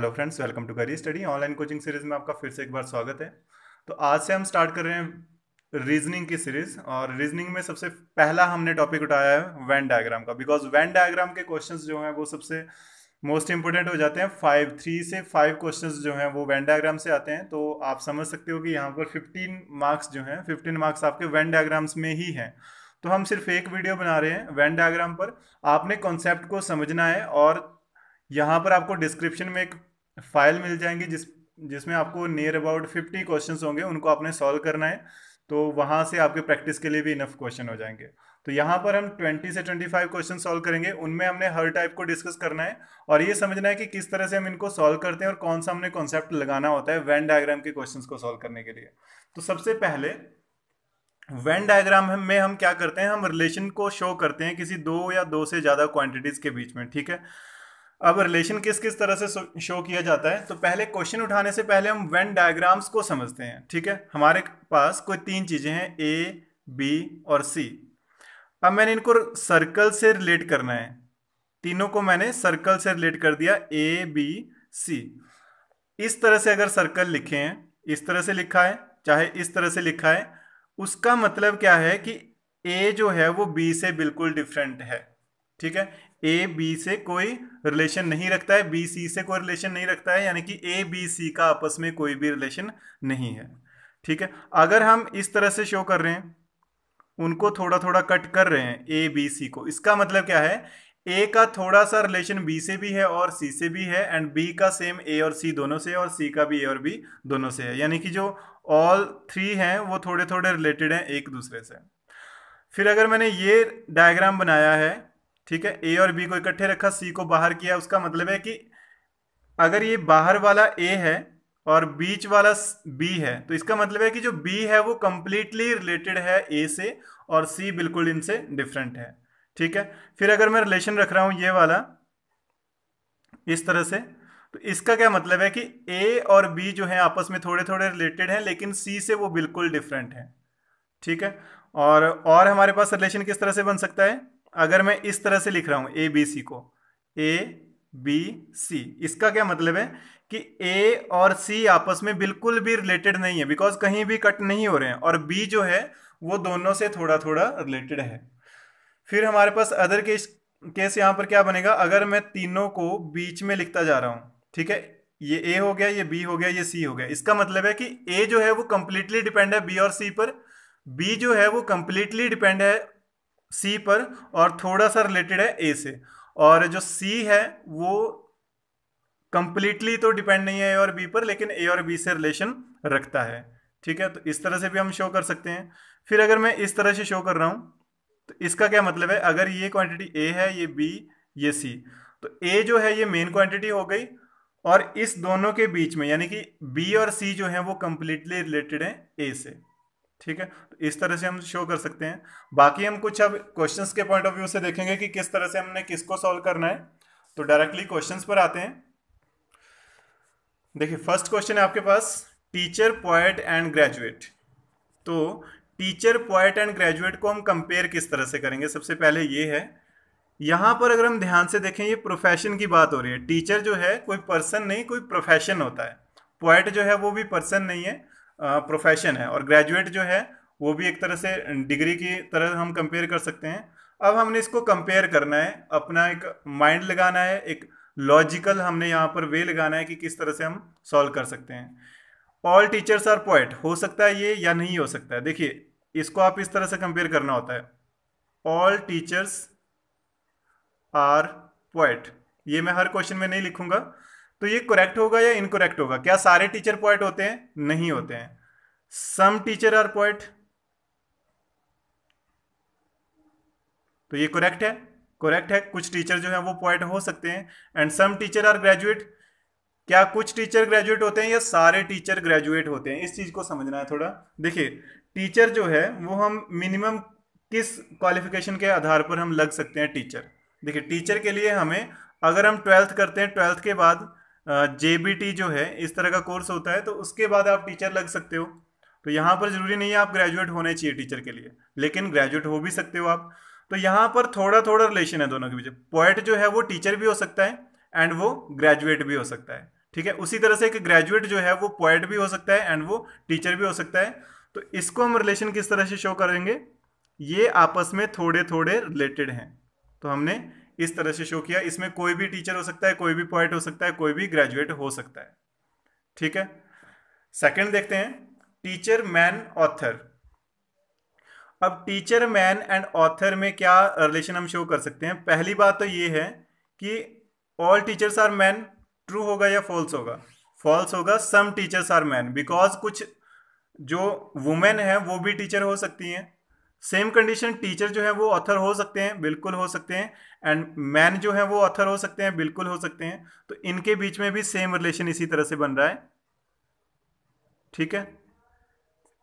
hello friends welcome to curry study online coaching series में आपका फिर से एक बार स्वागत है तो आज से हम स्टार्ट कर रहे हैं रीजनिंग की सीरीज और रीजनिंग में सबसे पहला हमने टॉपिक उठाया है वैन डायग्राम का बिकॉज वैन डायग्राम के क्वेश्चंस जो हैं वो सबसे मोस्ट इंपॉर्टेंट हो जाते हैं फाइव थ्री से फाइव क्वेश्चन जो हैं वो वैन डायग्राम से आते हैं तो आप समझ सकते हो कि यहाँ पर फिफ्टीन मार्क्स जो हैं फिफ्टीन मार्क्स आपके वैन डायग्राम्स में ही हैं तो हम सिर्फ एक वीडियो बना रहे हैं वैन डायग्राम पर आपने कॉन्सेप्ट को समझना है और यहाँ पर आपको डिस्क्रिप्शन में एक फाइल मिल जाएंगी जिस जिसमें आपको नियर अबाउट फिफ्टी क्वेश्चन होंगे उनको आपने सॉल्व करना है तो वहाँ से आपके प्रैक्टिस के लिए भी इनफ क्वेश्चन हो जाएंगे तो यहाँ पर हम 20 से 25 क्वेश्चन सॉल्व करेंगे उनमें हमने हर टाइप को डिस्कस करना है और ये समझना है कि किस तरह से हम इनको सॉल्व करते हैं और कौन सा हमने कॉन्सेप्ट लगाना होता है वैन डायग्राम के क्वेश्चन को सॉल्व करने के लिए तो सबसे पहले वैन डायग्राम में हम क्या करते हैं हम रिलेशन को शो करते हैं किसी दो या दो से ज़्यादा क्वांटिटीज़ के बीच में ठीक है अब रिलेशन किस किस तरह से शो किया जाता है तो पहले क्वेश्चन उठाने से पहले हम वेन डायग्राम्स को समझते हैं ठीक है हमारे पास कोई तीन चीज़ें हैं ए बी और सी अब मैंने इनको सर्कल से रिलेट करना है तीनों को मैंने सर्कल से रिलेट कर दिया ए बी सी इस तरह से अगर सर्कल लिखे हैं इस तरह से लिखा है चाहे इस तरह से लिखा है उसका मतलब क्या है कि ए जो है वो बी से बिल्कुल डिफरेंट है ठीक है ए बी से कोई रिलेशन नहीं रखता है बी सी से कोई रिलेशन नहीं रखता है यानी कि ए बी सी का आपस में कोई भी रिलेशन नहीं है ठीक है अगर हम इस तरह से शो कर रहे हैं उनको थोड़ा थोड़ा कट कर रहे हैं ए बी सी को इसका मतलब क्या है ए का थोड़ा सा रिलेशन बी से भी है और सी से भी है एंड बी का सेम ए और सी दोनों से है और सी का भी ए और बी दोनों से है यानी कि जो ऑल थ्री हैं वो थोड़े थोड़े रिलेटेड हैं एक दूसरे से फिर अगर मैंने ये डायग्राम बनाया है ठीक है ए और बी को इकट्ठे रखा सी को बाहर किया उसका मतलब है कि अगर ये बाहर वाला ए है और बीच वाला बी है तो इसका मतलब है कि जो बी है वो कम्प्लीटली रिलेटेड है ए से और सी बिल्कुल इनसे डिफरेंट है ठीक है फिर अगर मैं रिलेशन रख रहा हूं ये वाला इस तरह से तो इसका क्या मतलब है कि ए और बी जो है आपस में थोड़े थोड़े रिलेटेड हैं लेकिन सी से वो बिल्कुल डिफरेंट है ठीक है और और हमारे पास रिलेशन किस तरह से बन सकता है अगर मैं इस तरह से लिख रहा हूं ए बी सी को ए बी सी इसका क्या मतलब है कि ए और सी आपस में बिल्कुल भी रिलेटेड नहीं है बिकॉज कहीं भी कट नहीं हो रहे हैं और बी जो है वो दोनों से थोड़ा थोड़ा रिलेटेड है फिर हमारे पास अदर केस केस यहाँ पर क्या बनेगा अगर मैं तीनों को बीच में लिखता जा रहा हूँ ठीक है ये ए हो गया ये बी हो गया ये सी हो गया इसका मतलब है कि ए जो है वो कम्प्लीटली डिपेंड है बी और सी पर बी जो है वो कम्प्लीटली डिपेंड है सी पर और थोड़ा सा रिलेटेड है ए से और जो सी है वो कंप्लीटली तो डिपेंड नहीं है ए और बी पर लेकिन ए और बी से रिलेशन रखता है ठीक है तो इस तरह से भी हम शो कर सकते हैं फिर अगर मैं इस तरह से शो कर रहा हूँ तो इसका क्या मतलब है अगर ये क्वांटिटी ए है ये बी ये सी तो ए जो है ये मेन क्वांटिटी हो गई और इस दोनों के बीच में यानी कि बी और सी जो है वो कंप्लीटली रिलेटेड है ए से ठीक है तो इस तरह से हम शो कर सकते हैं बाकी हम कुछ अब क्वेश्चंस के पॉइंट ऑफ व्यू से देखेंगे कि किस तरह से हमने किसको सॉल्व करना है तो डायरेक्टली क्वेश्चंस पर आते हैं देखिए फर्स्ट क्वेश्चन है आपके पास टीचर पॉइट एंड ग्रेजुएट तो टीचर पॉइट एंड ग्रेजुएट को हम कंपेयर किस तरह से करेंगे सबसे पहले ये है यहां पर अगर हम ध्यान से देखें ये प्रोफेशन की बात हो रही है टीचर जो है कोई पर्सन नहीं कोई प्रोफेशन होता है पोइट जो है वो भी पर्सन नहीं है प्रोफेशन है और ग्रेजुएट जो है वो भी एक तरह से डिग्री की तरह हम कंपेयर कर सकते हैं अब हमने इसको कंपेयर करना है अपना एक माइंड लगाना है एक लॉजिकल हमने यहाँ पर वे लगाना है कि किस तरह से हम सॉल्व कर सकते हैं ऑल टीचर्स आर पोएट हो सकता है ये या नहीं हो सकता है देखिए इसको आप इस तरह से कंपेयर करना होता है ऑल टीचर्स आर पोएट ये मैं हर क्वेश्चन में नहीं लिखूंगा तो ये करेक्ट होगा या इनकोरेक्ट होगा क्या सारे टीचर पॉइंट होते हैं नहीं होते हैं सम टीचर आर पॉइंट तो ये करेक्ट है करेक्ट है कुछ टीचर जो है वो पॉइंट हो सकते हैं and some teacher are graduate क्या कुछ टीचर ग्रेजुएट होते हैं या सारे टीचर ग्रेजुएट होते हैं इस चीज़ को समझना है थोड़ा देखिए टीचर जो है वो हम मिनिमम किस क्वालिफिकेशन के आधार पर हम लग सकते हैं टीचर देखिए टीचर के लिए हमें अगर हम ट्वेल्थ करते हैं ट्वेल्थ के बाद जे जो है इस तरह का कोर्स होता है तो उसके बाद आप टीचर लग सकते हो तो यहाँ पर ज़रूरी नहीं है आप ग्रेजुएट होने चाहिए टीचर के लिए लेकिन ग्रेजुएट हो भी सकते हो आप तो यहाँ पर थोड़ा थोड़ा रिलेशन है दोनों के बीच पोएट जो है वो टीचर भी हो सकता है एंड वो ग्रेजुएट भी हो सकता है ठीक है उसी तरह से एक ग्रेजुएट जो है वो पोएट भी हो सकता है एंड वो टीचर भी हो सकता है तो इसको हम रिलेशन किस तरह से शो करेंगे ये आपस में थोड़े थोड़े रिलेटेड हैं तो हमने इस तरह से शो किया इसमें कोई भी टीचर हो सकता है कोई भी पॉइंट हो सकता है कोई भी ग्रेजुएट हो सकता है ठीक है सेकंड देखते हैं टीचर मैन ऑथर अब टीचर मैन एंड ऑथर में क्या रिलेशन हम शो कर सकते हैं पहली बात तो ये है कि all teachers are man true होगा या फॉल्स होगा फॉल्स होगा some teachers are man because कुछ जो वुमेन है वो भी टीचर हो सकती हैं सेम कंडीशन टीचर जो है वो ऑथर हो सकते हैं बिल्कुल हो सकते हैं एंड मैन जो है वो ऑथर हो सकते हैं बिल्कुल हो सकते हैं तो इनके बीच में भी सेम रिलेशन इसी तरह से बन रहा है ठीक है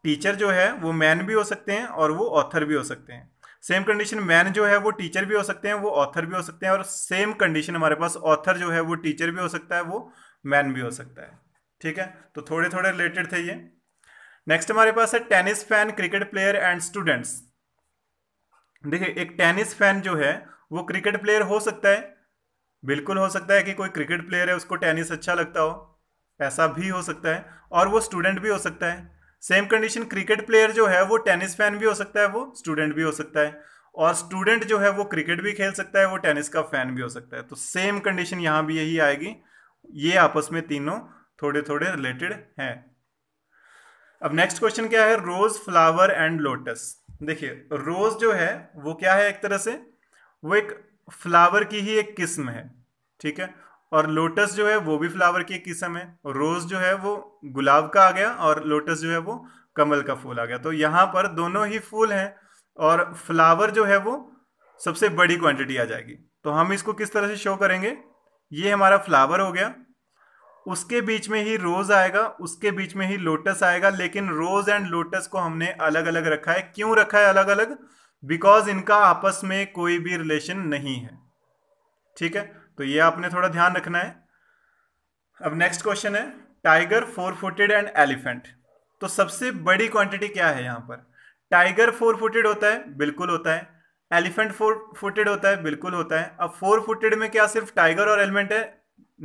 टीचर जो है वो मैन भी हो सकते हैं और वो ऑथर भी हो सकते हैं सेम कंडीशन मैन जो है वो टीचर भी हो सकते हैं वो ऑथर भी हो सकते हैं और सेम कंडीशन हमारे पास ऑथर जो है वो टीचर भी हो सकता है वो मैन भी हो सकता है ठीक है तो थोड़े थोड़े रिलेटेड थे ये नेक्स्ट हमारे पास है tennis fan cricket player and students देखिए एक टेनिस फैन जो है वो क्रिकेट प्लेयर हो सकता है बिल्कुल हो सकता है कि कोई क्रिकेट प्लेयर है उसको टेनिस अच्छा लगता हो ऐसा भी हो सकता है और वो स्टूडेंट भी हो सकता है सेम कंडीशन क्रिकेट प्लेयर जो है वो टेनिस फैन भी हो सकता है वो स्टूडेंट भी हो सकता है और स्टूडेंट जो है वो क्रिकेट भी खेल सकता है वो टेनिस का फैन भी हो सकता है तो सेम कंडीशन यहाँ भी यही आएगी ये आपस में तीनों थोड़े थोड़े रिलेटेड हैं अब नेक्स्ट क्वेश्चन क्या है रोज फ्लावर एंड लोटस देखिए रोज जो है वो क्या है एक तरह से वो एक फ्लावर की ही एक किस्म है ठीक है और लोटस जो है वो भी फ्लावर की एक किस्म है रोज जो है वो गुलाब का आ गया और लोटस जो है वो कमल का फूल आ गया तो यहाँ पर दोनों ही फूल हैं और फ्लावर जो है वो सबसे बड़ी क्वांटिटी आ जाएगी तो हम इसको किस तरह से शो करेंगे ये हमारा फ्लावर हो गया उसके बीच में ही रोज आएगा उसके बीच में ही लोटस आएगा लेकिन रोज एंड लोटस को हमने अलग अलग रखा है क्यों रखा है अलग अलग बिकॉज इनका आपस में कोई भी रिलेशन नहीं है ठीक है तो ये आपने थोड़ा ध्यान रखना है अब नेक्स्ट क्वेश्चन है tiger four footed and elephant तो सबसे बड़ी क्वांटिटी क्या है यहां पर टाइगर फोर फुटेड होता है बिल्कुल होता है एलिफेंट फोर फुटेड होता है बिल्कुल होता है अब फोर फुटेड में क्या सिर्फ टाइगर और एलिमेंट है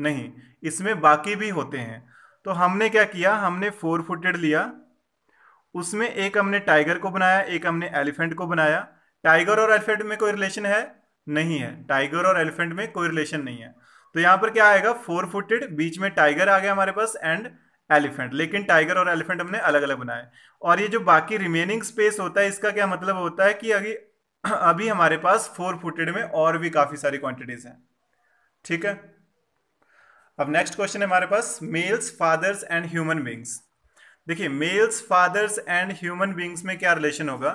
नहीं इसमें बाकी भी होते हैं तो हमने क्या किया हमने फोर फुटेड लिया उसमें एक हमने टाइगर को बनाया एक हमने एलिफेंट को बनाया टाइगर और एलिफेंट में कोई रिलेशन है नहीं है टाइगर और एलिफेंट में कोई रिलेशन नहीं है तो यहां पर क्या आएगा फोर फुटेड बीच में टाइगर आ गया हमारे पास एंड एलिफेंट लेकिन टाइगर और एलिफेंट हमने अलग अलग बनाए और ये जो बाकी रिमेनिंग स्पेस होता है इसका क्या मतलब होता है कि अभी अभी हमारे पास फोर फुटेड में और भी काफ़ी सारी क्वांटिटीज़ हैं ठीक है अब नेक्स्ट क्वेश्चन है हमारे पास males fathers and human beings देखिए males fathers and human beings में क्या रिलेशन होगा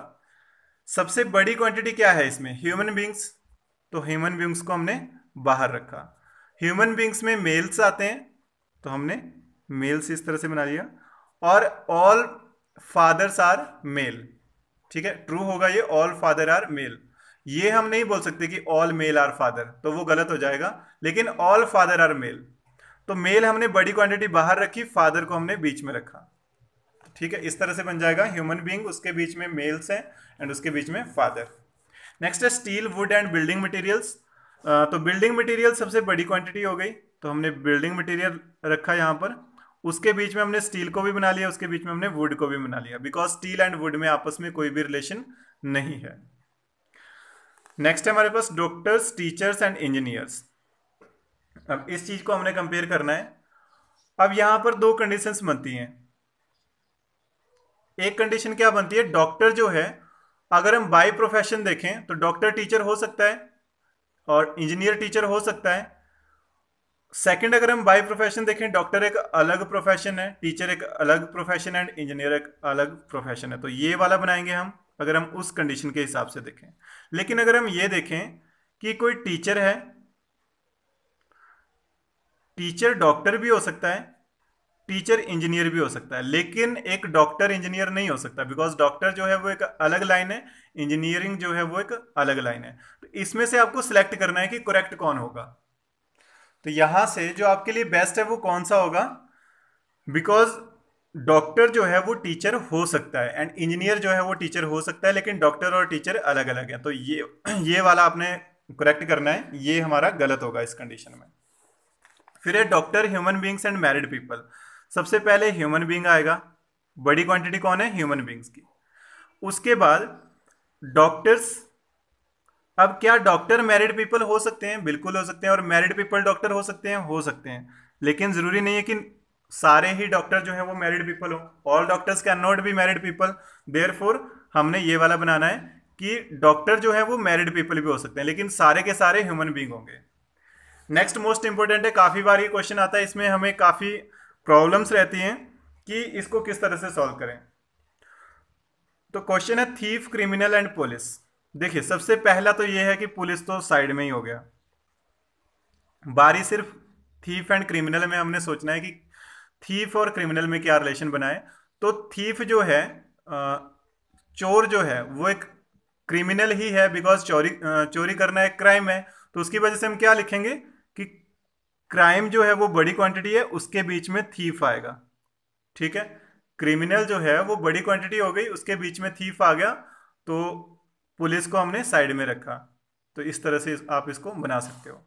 सबसे बड़ी क्वांटिटी क्या है इसमें ह्यूमन बींग्स तो ह्यूमन बींग्स को हमने बाहर रखा ह्यूमन बींग्स में मेल्स आते हैं तो हमने मेल्स इस तरह से बना लिया और ऑल फादर्स आर मेल ठीक है ट्रू होगा ये ऑल फादर आर मेल ये हम नहीं बोल सकते कि ऑल मेल आर फादर तो वो गलत हो जाएगा लेकिन ऑल फादर आर मेल तो मेल हमने बड़ी क्वांटिटी बाहर रखी फादर को हमने बीच में रखा ठीक है इस तरह से बन जाएगा ह्यूमन बींग उसके बीच में मेल्स हैं एंड उसके बीच में फादर नेक्स्ट है steel wood and building materials तो बिल्डिंग मटेरियल सबसे बड़ी क्वांटिटी हो गई तो हमने बिल्डिंग मटेरियल रखा यहाँ पर उसके बीच में हमने स्टील को भी बना लिया उसके बीच में हमने वुड को भी बना लिया बिकॉज स्टील एंड वुड में आपस में कोई भी रिलेशन नहीं है नेक्स्ट है हमारे पास डॉक्टर्स टीचर्स एंड इंजीनियर्स अब इस चीज को हमने कंपेयर करना है अब यहां पर दो कंडीशंस बनती हैं एक कंडीशन क्या बनती है डॉक्टर जो है अगर हम बाय प्रोफेशन देखें तो डॉक्टर टीचर हो सकता है और इंजीनियर टीचर हो सकता है सेकंड अगर हम बाय प्रोफेशन देखें डॉक्टर एक अलग प्रोफेशन है टीचर एक अलग प्रोफेशन एंड इंजीनियर एक अलग प्रोफेशन है तो ये वाला बनाएंगे हम अगर हम उस कंडीशन के हिसाब से देखें लेकिन अगर हम ये देखें कि कोई टीचर है टीचर डॉक्टर भी हो सकता है टीचर इंजीनियर भी हो सकता है लेकिन एक डॉक्टर इंजीनियर नहीं हो सकता बिकॉज डॉक्टर जो है वो एक अलग लाइन है इंजीनियरिंग जो है वो एक अलग लाइन है तो इसमें से आपको सिलेक्ट करना है कि करेक्ट कौन होगा तो यहां से जो आपके लिए बेस्ट है वो कौन सा होगा बिकॉज डॉक्टर जो है वो टीचर हो सकता है एंड इंजीनियर जो है वो टीचर हो सकता है लेकिन डॉक्टर और टीचर अलग अलग है तो ये ये वाला आपने करेक्ट करना है ये हमारा गलत होगा इस कंडीशन में फिर है doctor human beings and married people सबसे पहले ह्यूमन बींग आएगा बड़ी क्वांटिटी कौन है ह्यूमन बींग्स की उसके बाद डॉक्टर्स अब क्या डॉक्टर मैरिड पीपल हो सकते हैं बिल्कुल हो सकते हैं और मैरिड पीपल डॉक्टर हो सकते हैं हो सकते हैं लेकिन ज़रूरी नहीं है कि सारे ही डॉक्टर जो हैं वो मैरिड पीपल हो all doctors can not be married people there हमने ये वाला बनाना है कि डॉक्टर जो है वो मैरिड पीपल भी हो सकते हैं लेकिन सारे के सारे ह्यूमन बींग होंगे नेक्स्ट मोस्ट इंपॉर्टेंट है काफ़ी बार ये क्वेश्चन आता है इसमें हमें काफ़ी प्रॉब्लम्स रहती हैं कि इसको किस तरह से सॉल्व करें तो क्वेश्चन है थीफ क्रिमिनल एंड पुलिस देखिए सबसे पहला तो ये है कि पुलिस तो साइड में ही हो गया बारी सिर्फ थीफ एंड क्रिमिनल में हमने सोचना है कि थीफ और क्रिमिनल में क्या रिलेशन बनाए तो थीफ जो है चोर जो है वो एक क्रिमिनल ही है बिकॉज चोरी चोरी करना एक क्राइम है तो उसकी वजह से हम क्या लिखेंगे क्राइम जो है वो बड़ी क्वांटिटी है उसके बीच में थीफ आएगा ठीक है क्रिमिनल जो है वो बड़ी क्वांटिटी हो गई उसके बीच में थीफ आ गया तो पुलिस को हमने साइड में रखा तो इस तरह से आप इसको बना सकते हो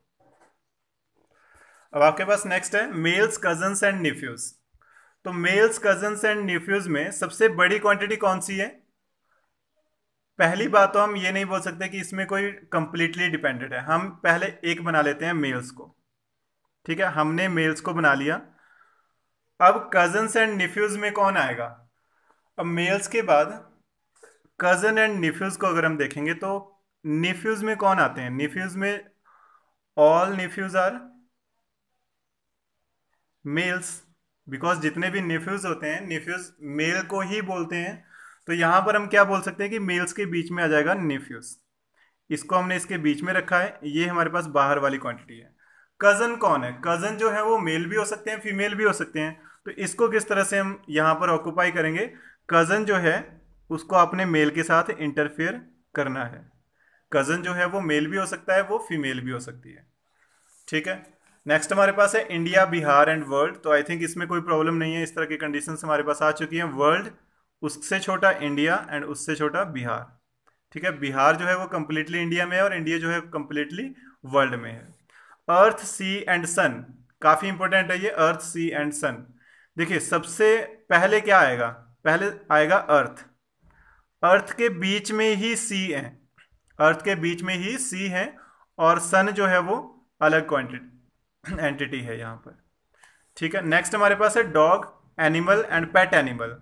अब आपके पास नेक्स्ट है मेल्स कजन्स एंड निफ्यूज तो मेल्स कजन्स एंड निफ्यूज में सबसे बड़ी क्वांटिटी कौन सी है पहली बात तो हम ये नहीं बोल सकते कि इसमें कोई कंप्लीटली डिपेंडेड है हम पहले एक बना लेते हैं मेल्स को ठीक है हमने मेल्स को बना लिया अब कजन्स एंड निफ्यूज में कौन आएगा अब मेल्स के बाद कज़न एंड निफ्यूज़ को अगर हम देखेंगे तो निफ्यूज़ में कौन आते हैं निफ्यूज़ में all nephews are males because जितने भी निफ्यूज़ होते हैं निफ्यूज़ मेल को ही बोलते हैं तो यहां पर हम क्या बोल सकते हैं कि मेल्स के बीच में आ जाएगा निफ्यूज़ इसको हमने इसके बीच में रखा है ये हमारे पास बाहर वाली क्वांटिटी है कज़न कौन है कज़न जो है वो मेल भी हो सकते हैं फीमेल भी हो सकते हैं तो इसको किस तरह से हम यहाँ पर ऑक्यूपाई करेंगे कज़न जो है उसको अपने मेल के साथ इंटरफेयर करना है कज़न जो है वो मेल भी हो सकता है वो फीमेल भी हो सकती है ठीक है नेक्स्ट हमारे पास है इंडिया बिहार एंड वर्ल्ड तो आई थिंक इसमें कोई प्रॉब्लम नहीं है इस तरह की कंडीशन हमारे पास आ चुकी हैं वर्ल्ड उससे छोटा इंडिया एंड उससे छोटा बिहार ठीक है बिहार जो है वो कम्प्लीटली इंडिया में है और इंडिया जो है कम्प्लीटली वर्ल्ड में है अर्थ सी एंड सन काफ़ी इंपॉर्टेंट है ये अर्थ सी एंड सन देखिए सबसे पहले क्या आएगा पहले आएगा अर्थ अर्थ के बीच में ही सी है अर्थ के बीच में ही सी है और सन जो है वो अलग क्वांटिटी एंटिटी है यहां पर ठीक है नेक्स्ट हमारे पास है dog animal and pet animal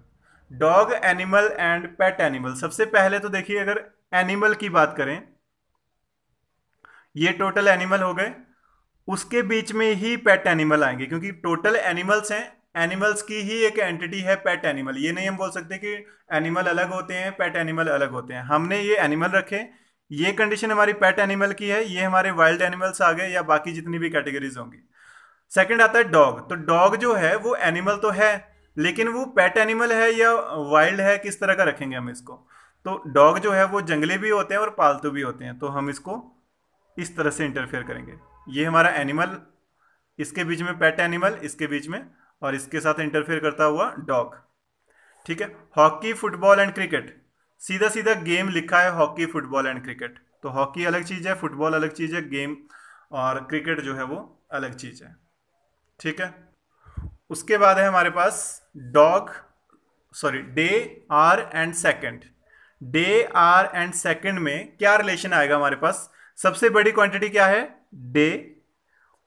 dog animal and pet animal सबसे पहले तो देखिए अगर एनिमल की बात करें ये टोटल एनिमल हो गए उसके बीच में ही पेट एनिमल आएंगे क्योंकि टोटल एनिमल्स हैं एनिमल्स की ही एक एंटिटी है पेट एनिमल ये नहीं हम बोल सकते कि एनिमल अलग होते हैं पेट एनिमल अलग होते हैं हमने ये एनिमल रखे ये कंडीशन हमारी पेट एनिमल की है ये हमारे वाइल्ड एनिमल्स आ गए या बाकी जितनी भी कैटेगरीज होंगी सेकंड आता है डॉग तो डॉग जो है वो एनिमल तो है लेकिन वो पेट एनिमल है या वाइल्ड है किस तरह का रखेंगे हम इसको तो डॉग जो है वो जंगली भी होते हैं और पालतू भी होते हैं तो हम इसको इस तरह से इंटरफेयर करेंगे ये हमारा एनिमल इसके बीच में पेट एनिमल इसके बीच में और इसके साथ इंटरफेयर करता हुआ डॉग ठीक है हॉकी फुटबॉल एंड क्रिकेट सीधा सीधा गेम लिखा है हॉकी फुटबॉल एंड क्रिकेट तो हॉकी अलग चीज़ है फुटबॉल अलग चीज़ है गेम और क्रिकेट जो है वो अलग चीज़ है ठीक है उसके बाद है हमारे पास dog sorry day hour and second day hour and second में क्या रिलेशन आएगा हमारे पास सबसे बड़ी क्वांटिटी क्या है डे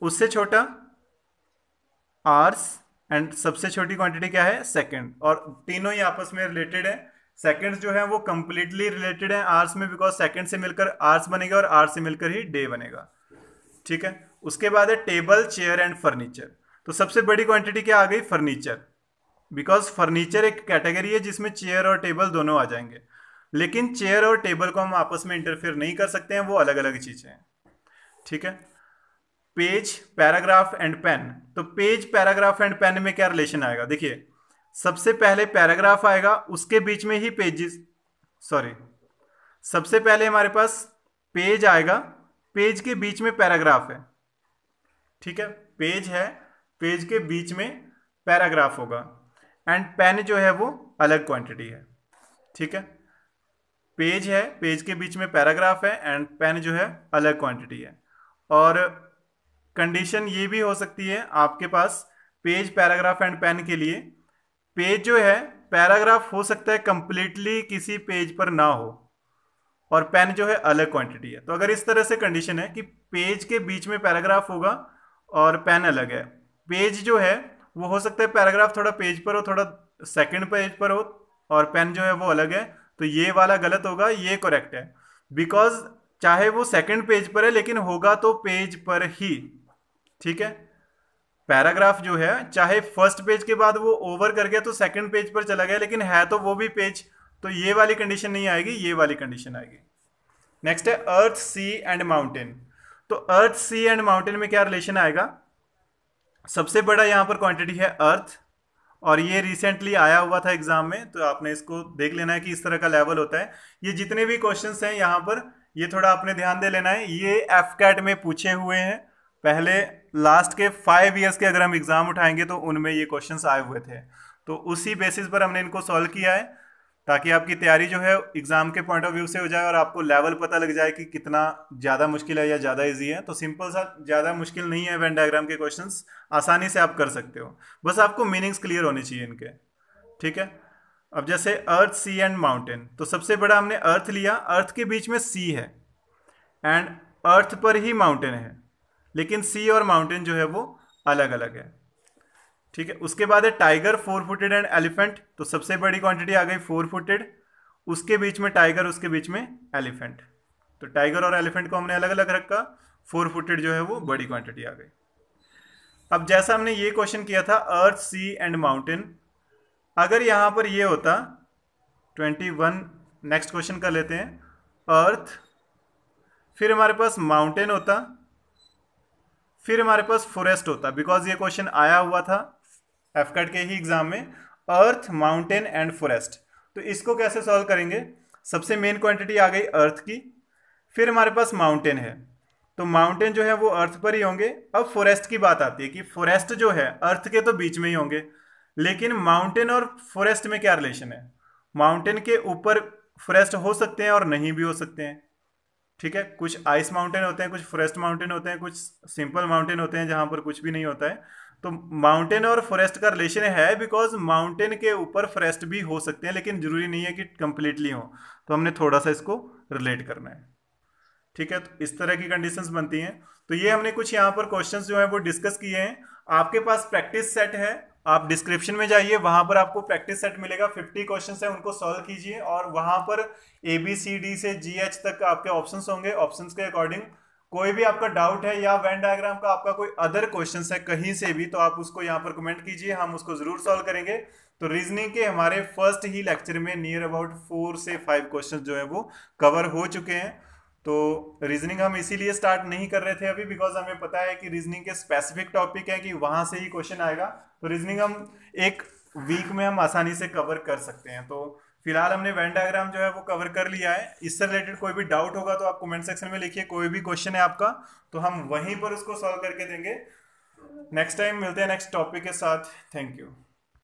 उससे छोटा आर्स एंड सबसे छोटी क्वांटिटी क्या है सेकंड और तीनों ही आपस में रिलेटेड है सेकंड्स जो है वो कंप्लीटली रिलेटेड है आर्स में बिकॉज सेकंड से मिलकर आर्स बनेगा और आर्स से मिलकर ही डे बनेगा ठीक है उसके बाद है टेबल चेयर एंड फर्नीचर तो सबसे बड़ी क्वांटिटी क्या आ गई फर्नीचर बिकॉज फर्नीचर एक कैटेगरी है जिसमें चेयर और टेबल दोनों आ जाएंगे लेकिन चेयर और टेबल को हम आपस में इंटरफेयर नहीं कर सकते हैं वो अलग अलग चीज़ें हैं ठीक है पेज पैराग्राफ एंड पेन तो पेज पैराग्राफ एंड पेन में क्या रिलेशन आएगा देखिए सबसे पहले पैराग्राफ आएगा उसके बीच में ही पेजेस सॉरी सबसे पहले हमारे पास पेज आएगा पेज के बीच में पैराग्राफ है ठीक है पेज है पेज के बीच में पैराग्राफ होगा एंड पेन जो है वो अलग क्वांटिटी है ठीक है पेज है पेज के बीच में पैराग्राफ है एंड पेन जो है अलग क्वांटिटी है और कंडीशन ये भी हो सकती है आपके पास पेज पैराग्राफ एंड पेन के लिए पेज जो है पैराग्राफ हो सकता है कंप्लीटली किसी पेज पर ना हो और पेन जो है अलग क्वांटिटी है तो अगर इस तरह से कंडीशन है कि पेज के बीच में पैराग्राफ होगा और पेन अलग है पेज जो है वो हो सकता है पैराग्राफ थोड़ा पेज पर हो थोड़ा सेकंड पेज पर हो और पेन जो है वो अलग है तो ये वाला गलत होगा ये करेक्ट है बिकॉज चाहे वो सेकंड पेज पर है लेकिन होगा तो पेज पर ही ठीक है पैराग्राफ जो है चाहे फर्स्ट पेज के बाद वो ओवर कर गया तो सेकंड पेज पर चला गया लेकिन है तो वो भी पेज तो ये वाली कंडीशन नहीं आएगी ये वाली कंडीशन आएगी नेक्स्ट है अर्थ सी एंड माउंटेन तो अर्थ सी एंड माउंटेन में क्या रिलेशन आएगा सबसे बड़ा यहां पर क्वांटिटी है अर्थ और ये रिसेंटली आया हुआ था एग्जाम में तो आपने इसको देख लेना है कि इस तरह का लेवल होता है ये जितने भी क्वेश्चन हैं यहाँ पर ये थोड़ा आपने ध्यान दे लेना है ये एफ कैट में पूछे हुए हैं पहले लास्ट के फाइव ईयर्स के अगर हम एग्ज़ाम उठाएंगे तो उनमें ये क्वेश्चंस आए हुए थे तो उसी बेसिस पर हमने इनको सॉल्व किया है ताकि आपकी तैयारी जो है एग्जाम के पॉइंट ऑफ व्यू से हो जाए और आपको लेवल पता लग जाए कि कितना ज़्यादा मुश्किल है या ज़्यादा इजी है तो सिंपल सा ज़्यादा मुश्किल नहीं है वेन डायग्राम के क्वेश्चंस आसानी से आप कर सकते हो बस आपको मीनिंग्स क्लियर होने चाहिए इनके ठीक है अब जैसे अर्थ सी एंड माउंटेन तो सबसे बड़ा हमने अर्थ लिया अर्थ के बीच में सी है एंड अर्थ पर ही माउंटेन है लेकिन सी और माउंटेन जो है वो अलग अलग है ठीक है उसके बाद है tiger four footed and elephant तो सबसे बड़ी क्वांटिटी आ गई फोर फुटेड उसके बीच में टाइगर उसके बीच में एलिफेंट तो टाइगर और एलिफेंट को हमने अलग अलग रखा फोर फुटेड जो है वो बड़ी क्वांटिटी आ गई अब जैसा हमने ये क्वेश्चन किया था अर्थ सी एंड माउंटेन अगर यहां पर ये होता ट्वेंटी वन नेक्स्ट क्वेश्चन कर लेते हैं अर्थ फिर हमारे पास माउंटेन होता फिर हमारे पास फॉरेस्ट होता बिकॉज ये क्वेश्चन आया हुआ था एफकट के ही एग्जाम में अर्थ माउंटेन एंड फॉरेस्ट तो इसको कैसे सॉल्व करेंगे सबसे मेन क्वांटिटी आ गई अर्थ की फिर हमारे पास माउंटेन है तो माउंटेन जो है वो अर्थ पर ही होंगे अब फॉरेस्ट की बात आती है कि फॉरेस्ट जो है अर्थ के तो बीच में ही होंगे लेकिन माउंटेन और फॉरेस्ट में क्या रिलेशन है माउंटेन के ऊपर फॉरेस्ट हो सकते हैं और नहीं भी हो सकते हैं ठीक है कुछ आइस माउंटेन होते हैं कुछ फॉरेस्ट माउंटेन होते हैं कुछ सिंपल माउंटेन होते हैं जहां पर कुछ भी नहीं होता है तो माउंटेन और फॉरेस्ट का रिलेशन है बिकॉज माउंटेन के ऊपर फॉरेस्ट भी हो सकते हैं लेकिन जरूरी नहीं है कि कंप्लीटली हो तो हमने थोड़ा सा इसको रिलेट करना है ठीक है तो इस तरह की कंडीशंस बनती हैं तो ये हमने कुछ यहाँ पर क्वेश्चंस जो हैं वो डिस्कस किए हैं आपके पास प्रैक्टिस सेट है आप डिस्क्रिप्शन में जाइए वहां पर आपको प्रैक्टिस सेट मिलेगा 50 क्वेश्चन है उनको सॉल्व कीजिए और वहां पर ए बी सी डी से जी एच तक आपके ऑप्शंस होंगे ऑप्शंस के अकॉर्डिंग कोई भी आपका डाउट है या वेन डायग्राम का आपका कोई अदर क्वेश्चन है कहीं से भी तो आप उसको यहाँ पर कमेंट कीजिए हम उसको जरूर सॉल्व करेंगे तो रीजनिंग के हमारे फर्स्ट ही लेक्चर में नियर अबाउट फोर से फाइव क्वेश्चन जो है वो कवर हो चुके हैं तो रीजनिंग हम इसीलिए स्टार्ट नहीं कर रहे थे अभी बिकॉज हमें पता है कि रीजनिंग के स्पेसिफिक टॉपिक है कि वहां से ही क्वेश्चन आएगा तो रीजनिंग हम एक वीक में हम आसानी से कवर कर सकते हैं तो फिलहाल हमने वेन डायग्राम जो है वो कवर कर लिया है इससे रिलेटेड कोई भी डाउट होगा तो आप कमेंट सेक्शन में लिखिए कोई भी क्वेश्चन है आपका तो हम वहीं पर उसको सॉल्व करके देंगे नेक्स्ट टाइम मिलते हैं नेक्स्ट टॉपिक के साथ थैंक यू